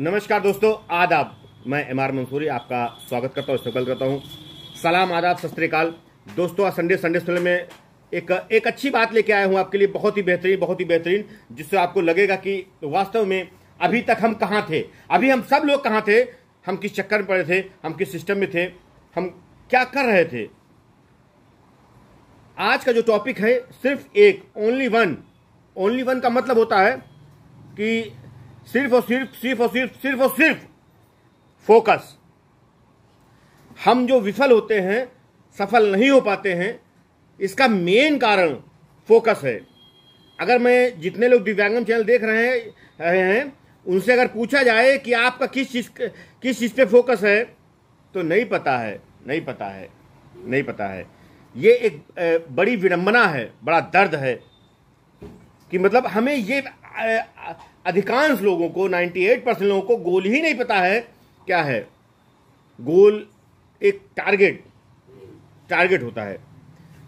नमस्कार दोस्तों आदाब मैं एम आर मंसूरी आपका स्वागत करता हूँ इस्तेमाल करता हूँ सलाम आदाब सस्त्रीकाल दोस्तों आज संडे संडे स्टोल में एक एक अच्छी बात लेके आया हूँ आपके लिए बहुत ही बेहतरीन बहुत ही बेहतरीन जिससे आपको लगेगा कि वास्तव में अभी तक हम कहाँ थे अभी हम सब लोग कहाँ थे हम किस चक्कर में पड़े थे हम किस सिस्टम में थे हम क्या कर रहे थे आज का जो टॉपिक है सिर्फ एक ओनली वन ओनली वन का मतलब होता है कि सिर्फ और सिर्फ सिर्फ और सिर्फ सिर्फ और सिर्फ फोकस हम जो विफल होते हैं सफल नहीं हो पाते हैं इसका मेन कारण फोकस है अगर मैं जितने लोग दिव्यांगम चैनल देख रहे हैं उनसे अगर पूछा जाए कि आपका किस चीज़ किस चीज़ पे फोकस है तो नहीं पता है नहीं पता है नहीं पता है ये एक बड़ी विडंबना है बड़ा दर्द है कि मतलब हमें ये अधिकांश लोगों को 98 परसेंट लोगों को गोल ही नहीं पता है क्या है गोल एक टारगेट टारगेट होता है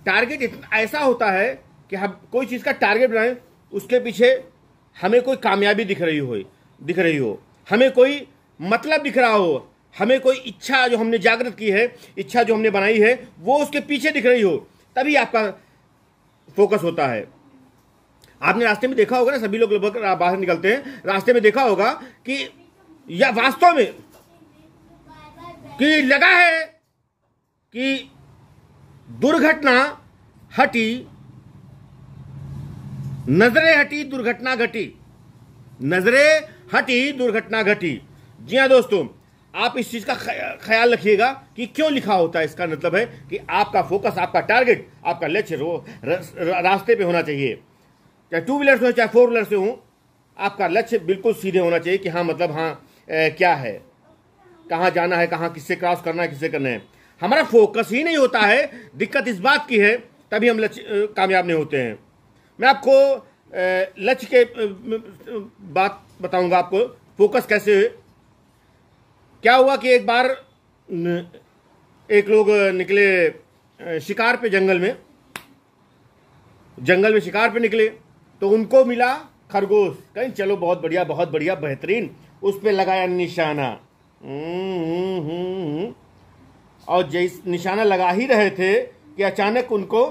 टारगेट इतना ऐसा होता है कि हम कोई चीज़ का टारगेट बनाए उसके पीछे हमें कोई कामयाबी दिख रही हो दिख रही हो हमें कोई मतलब दिख रहा हो हमें कोई इच्छा जो हमने जागृत की है इच्छा जो हमने बनाई है वो उसके पीछे दिख रही हो तभी आपका फोकस होता है आपने रास्ते में देखा होगा ना सभी लोग लगभग बाहर निकलते हैं रास्ते में देखा होगा कि या वास्तव में कि लगा है कि दुर्घटना हटी नजरें हटी दुर्घटना घटी नजरें हटी दुर्घटना घटी जी हाँ दोस्तों आप इस चीज का ख्याल रखिएगा कि क्यों लिखा होता है इसका मतलब है कि आपका फोकस आपका टारगेट आपका लक्ष्य रास्ते पे होना चाहिए चाहे टू व्हीलर से हो चाहे फोर व्हीलर से हो आपका लक्ष्य बिल्कुल सीधे होना चाहिए कि हाँ मतलब हाँ ए, क्या है कहाँ जाना है कहाँ किससे क्रॉस करना है किससे करना है हमारा फोकस ही नहीं होता है दिक्कत इस बात की है तभी हम लक्ष्य कामयाब नहीं होते हैं मैं आपको लक्ष्य के बात बताऊंगा आपको फोकस कैसे क्या हुआ कि एक बार एक लोग निकले शिकार पे जंगल में जंगल में शिकार पे निकले तो उनको मिला खरगोश कहीं चलो बहुत बढ़िया बहुत बढ़िया बेहतरीन उस पर लगाया निशाना हम्म, हम्म, हम्म, और जैस निशाना लगा ही रहे थे कि अचानक उनको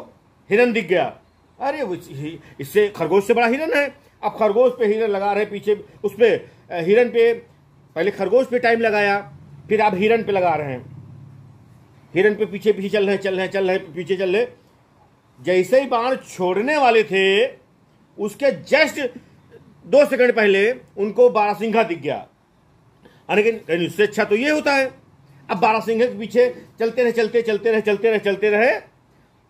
हिरन दिख गया अरे इससे खरगोश से बड़ा हिरन है अब खरगोश पे हिरन लगा रहे पीछे उस पर हिरन पे पहले खरगोश पे टाइम लगाया फिर आप हिरन पे लगा रहे हैं हिरन पे पीछे पीछे चल रहे चल रहे चल रहे पीछे चल रहे जैसे ही बाण छोड़ने वाले थे उसके जस्ट दो सेकंड पहले उनको सिंघा दिख गया लेकिन उससे अच्छा तो ये होता है अब सिंह के पीछे चलते रहे चलते चलते रहे चलते रहे चलते रहे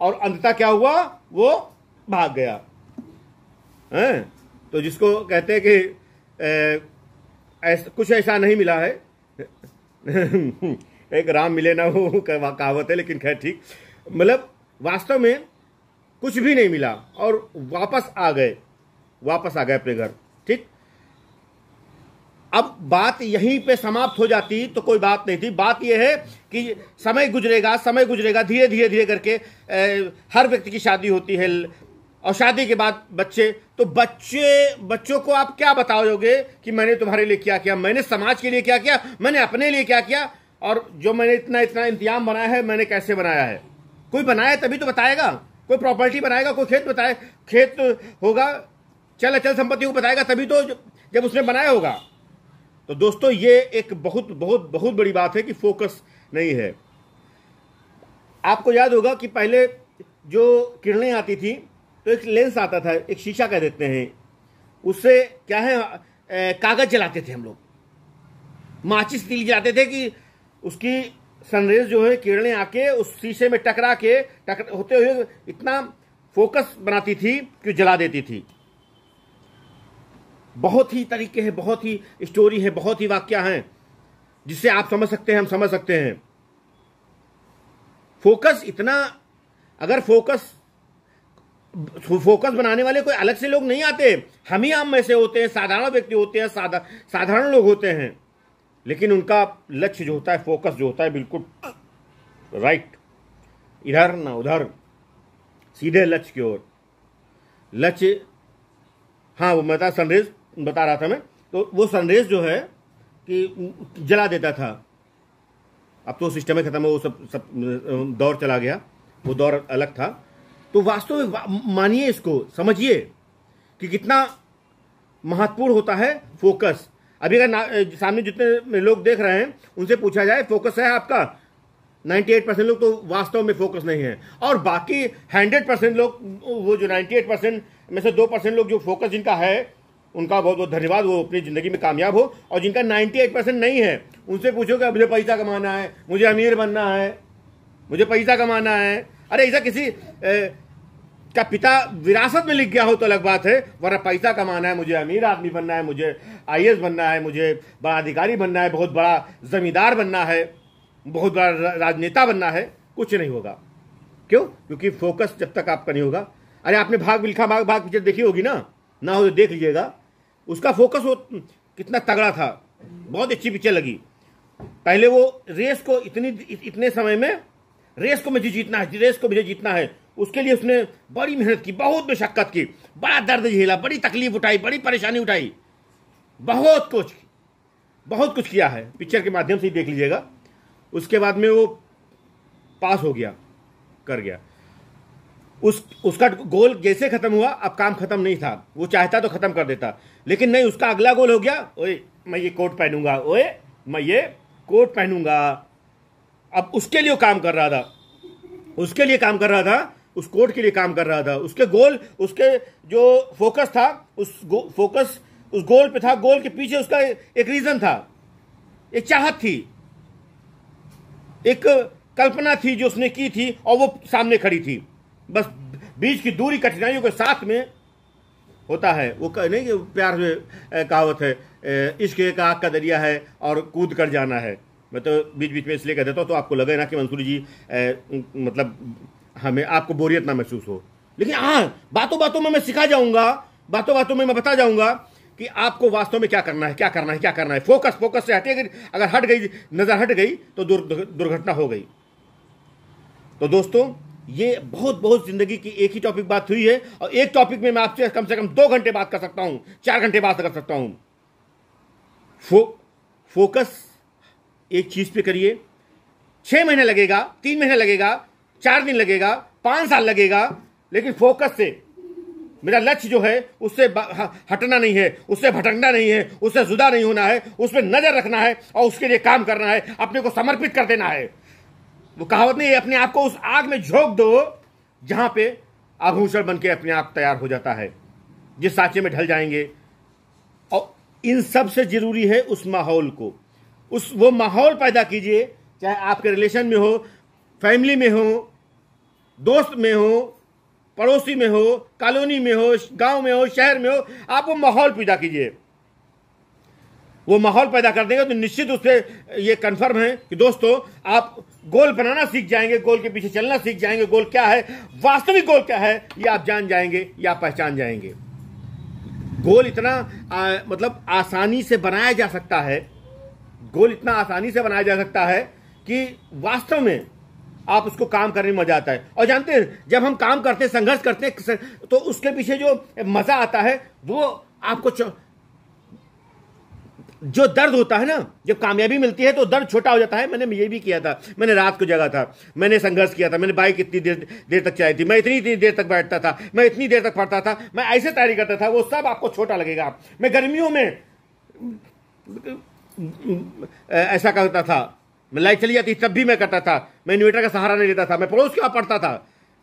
और अंततः क्या हुआ वो भाग गया है तो जिसको कहते हैं कि ए, ऐस, कुछ ऐसा नहीं मिला है एक राम मिले ना हो कहावत है लेकिन खैर ठीक मतलब वास्तव में कुछ भी नहीं मिला और वापस आ गए वापस आ गए अपने घर ठीक अब बात यहीं पे समाप्त हो जाती तो कोई बात नहीं थी बात यह है कि समय गुजरेगा समय गुजरेगा धीरे धीरे धीरे करके ए, हर व्यक्ति की शादी होती है और शादी के बाद बच्चे तो बच्चे बच्चों को आप क्या बताओगे कि मैंने तुम्हारे लिए क्या किया मैंने समाज के लिए क्या किया मैंने अपने लिए क्या किया और जो मैंने इतना इतना इंतजाम बनाया है मैंने कैसे बनाया है कोई बनाया तभी तो बताएगा कोई प्रॉपर्टी बनाएगा कोई खेत बताए खेत होगा चल अचल संपत्ति को बताएगा तभी तो जब उसने बनाया होगा तो दोस्तों ये एक बहुत बहुत बहुत बड़ी बात है कि फोकस नहीं है आपको याद होगा कि पहले जो किरणें आती थी तो एक लेंस आता था एक शीशा कह देते हैं उससे क्या है कागज जलाते थे हम लोग माचिस तिल जलाते थे कि उसकी सनरेज जो है किरणें आके उस शीशे में टकरा के टकर होते हुए इतना फोकस बनाती थी कि जला देती थी बहुत ही तरीके हैं बहुत ही स्टोरी है बहुत ही वाक्य हैं जिससे आप समझ सकते हैं हम समझ सकते हैं फोकस इतना अगर फोकस फोकस बनाने वाले कोई अलग से लोग नहीं आते हम ही हम में से होते हैं साधारण व्यक्ति होते हैं साधारण लोग होते हैं लेकिन उनका लक्ष्य जो होता है फोकस जो होता है बिल्कुल राइट इधर ना उधर सीधे लक्ष्य की ओर लक्ष्य हाँ वो बता संदेश बता रहा था मैं तो वो संदेश जो है कि जला देता था अब तो सिस्टम ही खत्म है वो सब सब दौर चला गया वो दौर अलग था तो वास्तव में मानिए इसको समझिए कि कितना महत्वपूर्ण होता है फोकस अभी अगर सामने जितने लोग देख रहे हैं उनसे पूछा जाए फोकस है आपका 98 परसेंट लोग तो वास्तव में फोकस नहीं है और बाकी 100 परसेंट लोग वो जो 98 परसेंट में से दो परसेंट लोग जो फोकस जिनका है उनका बहुत बहुत धन्यवाद वो अपनी ज़िंदगी में कामयाब हो और जिनका 98 परसेंट नहीं है उनसे पूछो कि मुझे पैसा कमाना है मुझे अमीर बनना है मुझे पैसा कमाना है अरे ऐसा किसी का पिता विरासत में लिख गया हो तो अलग बात है वरना पैसा कमाना है मुझे अमीर आदमी बनना है मुझे आई बनना है मुझे बड़ा अधिकारी बनना है बहुत बड़ा जमींदार बनना है बहुत बड़ा राजनेता बनना है कुछ नहीं होगा क्यों क्योंकि फोकस जब तक आपका नहीं होगा अरे आपने भाग मिल्खा भाग भाग पिक्चर देखी होगी ना ना हो तो देख लीजिएगा उसका फोकस वो कितना तगड़ा था बहुत अच्छी पिक्चर लगी पहले वो रेस को इतनी इतने समय में रेस को मुझे जीतना है रेस को मुझे जीतना है उसके लिए उसने बड़ी मेहनत की बहुत मशक्क़त की बड़ा दर्द झेला बड़ी तकलीफ उठाई बड़ी परेशानी उठाई बहुत कुछ बहुत कुछ किया है पिक्चर के माध्यम से ही देख लीजिएगा उसके बाद में वो पास हो गया कर गया उस उसका गोल जैसे ख़त्म हुआ अब काम ख़त्म नहीं था वो चाहता तो ख़त्म कर देता लेकिन नहीं उसका अगला गोल हो गया ओए मैं ये कोट पहनूंगा ओए मैं ये कोट पहनूंगा अब उसके लिए काम कर रहा था उसके लिए काम कर रहा था उस कोर्ट के लिए काम कर रहा था उसके गोल उसके जो फोकस था उस फोकस उस गोल पे था गोल के पीछे उसका एक रीजन था एक चाहत थी एक कल्पना थी जो उसने की थी और वो सामने खड़ी थी बस बीच की दूरी कठिनाइयों के साथ में होता है वो नहीं कि प्यार में कहावत है इश्क एक आग का दरिया है और कूद कर जाना है मैं तो बीच बीच में इसलिए कह देता हूँ तो आपको लगे ना कि मंसूरी जी ए, मतलब हमें आपको बोरियत ना महसूस हो लेकिन हाँ बातों बातों में मैं सिखा जाऊंगा बातों बातों में मैं बता जाऊंगा कि आपको वास्तव में क्या करना है क्या करना है क्या करना है फोकस फोकस से हटे अगर हट गई नज़र हट गई तो दुर्घटना हो गई तो दोस्तों ये बहुत बहुत ज़िंदगी की एक ही टॉपिक बात हुई है और एक टॉपिक में मैं आपसे कम से कम दो घंटे बात कर सकता हूं चार घंटे बात कर सकता हूं फो, फोकस एक चीज़ पे करिए छह महीने लगेगा तीन महीने लगेगा चार दिन लगेगा पांच साल लगेगा लेकिन फोकस से मेरा लक्ष्य जो है उससे हटना नहीं है उससे भटकना नहीं है उससे जुदा नहीं होना है उस पर नजर रखना है और उसके लिए काम करना है अपने को समर्पित कर देना है वो कहावत नहीं है अपने आप को उस आग में झोंक दो जहां पे आभूषण बन के अपने आप तैयार हो जाता है जिस सांचे में ढल जाएंगे और इन सबसे जरूरी है उस माहौल को उस वो माहौल पैदा कीजिए चाहे आपके रिलेशन में हो फैमिली में हो दोस्त में हो पड़ोसी में हो कॉलोनी में हो गांव में हो शहर में हो आप वो माहौल पैदा कीजिए वो माहौल पैदा कर देंगे तो निश्चित रूप से ये कन्फर्म है कि दोस्तों आप गोल बनाना सीख जाएंगे गोल के पीछे चलना सीख जाएंगे गोल क्या है वास्तविक गोल क्या है ये आप जान जाएंगे या पहचान जाएंगे गोल इतना आ, मतलब आसानी से बनाया जा सकता है गोल इतना आसानी से बनाया जा सकता है कि वास्तव में आप उसको काम करने में मजा आता है और जानते हैं जब हम काम करते हैं संघर्ष करते हैं तो उसके पीछे जो मजा आता है वो आपको जो दर्द होता है ना जब कामयाबी मिलती है तो दर्द छोटा हो जाता है मैंने ये भी किया था मैंने रात को जगा था मैंने संघर्ष किया था मैंने बाइक इतनी देर देर तक चलाई थी मैं इतनी इतनी देर तक बैठता था मैं इतनी देर तक पढ़ता था मैं ऐसे तैयारी करता था वो सब आपको छोटा लगेगा मैं गर्मियों में ऐसा करता था मैं लाइट चली जाती तब भी मैं करता था मैं इन्वेटर का सहारा नहीं लेता था मैं पड़ोस के वहाँ पढ़ता था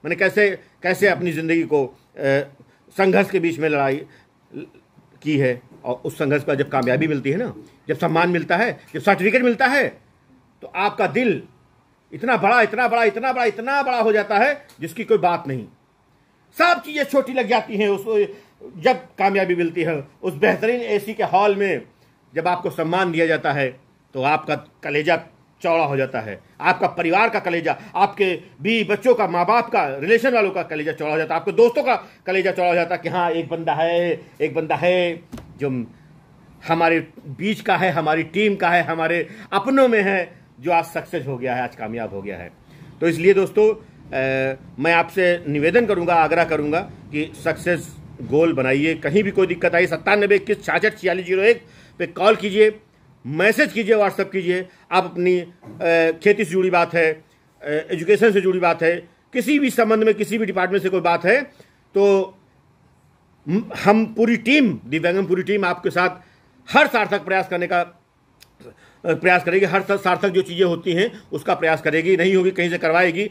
मैंने कैसे कैसे अपनी ज़िंदगी को संघर्ष के बीच में लड़ाई की है और उस संघर्ष का जब कामयाबी मिलती है ना जब सम्मान मिलता है जब सर्टिफिकेट मिलता है तो आपका दिल इतना बड़ा इतना बड़ा इतना बड़ा इतना बड़ा हो जाता है जिसकी कोई बात नहीं सब चीज़ें छोटी लग जाती हैं उस जब कामयाबी मिलती है उस बेहतरीन एसी के हॉल में जब आपको सम्मान दिया जाता है तो आपका कलेजा चौड़ा हो जाता है आपका परिवार का कलेजा आपके भी बच्चों का माँ बाप का रिलेशन वालों का कलेजा चौड़ा हो जाता है आपके दोस्तों का कलेजा चौड़ा हो जाता है कि हाँ एक बंदा है एक बंदा है जो हमारे बीच का है हमारी टीम का है हमारे अपनों में है जो आज सक्सेस हो गया है आज कामयाब हो गया है तो इसलिए दोस्तों ए, मैं आपसे निवेदन करूंगा आग्रह करूंगा कि सक्सेस गोल बनाइए कहीं भी कोई दिक्कत आई सत्तानबे इक्कीस छियासठ छियालीस जीरो एक पे कॉल कीजिए मैसेज कीजिए व्हाट्सअप कीजिए आप अपनी खेती से जुड़ी बात है एजुकेशन से जुड़ी बात है किसी भी संबंध में किसी भी डिपार्टमेंट से कोई बात है तो हम पूरी टीम दिव्यांगम पूरी टीम आपके साथ हर सार्थक प्रयास करने का प्रयास करेगी हर सार्थक जो चीज़ें होती हैं उसका प्रयास करेगी नहीं होगी कहीं से करवाएगी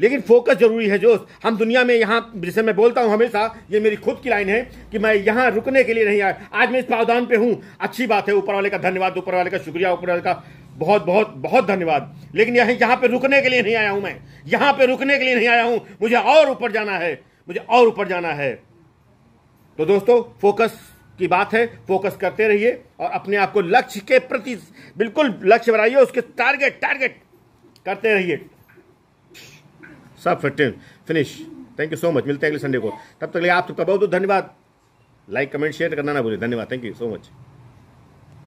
लेकिन फोकस जरूरी है जोश हम दुनिया में यहाँ जैसे मैं बोलता हूँ हमेशा ये मेरी खुद की लाइन है कि मैं यहाँ रुकने के लिए नहीं आया आज मैं इस प्रावधान पे हूँ अच्छी बात है ऊपर वाले का धन्यवाद ऊपर वाले का शुक्रिया ऊपर वाले का बहुत बहुत बहुत धन्यवाद लेकिन यहाँ यहाँ पे रुकने के लिए नहीं आया हूँ मैं यहाँ पे रुकने के लिए नहीं आया हूँ मुझे और ऊपर जाना है मुझे और ऊपर जाना है तो दोस्तों फोकस की बात है फोकस करते रहिए और अपने आप को लक्ष्य के प्रति बिल्कुल लक्ष्य बनाइए उसके टारगेट टारगेट करते रहिए सब finish thank you so much मिलते हैं अगले संडे को तब तक लिए आप सबका बहुत बहुत धन्यवाद लाइक कमेंट शेयर करना ना भूलिए धन्यवाद थैंक यू सो मच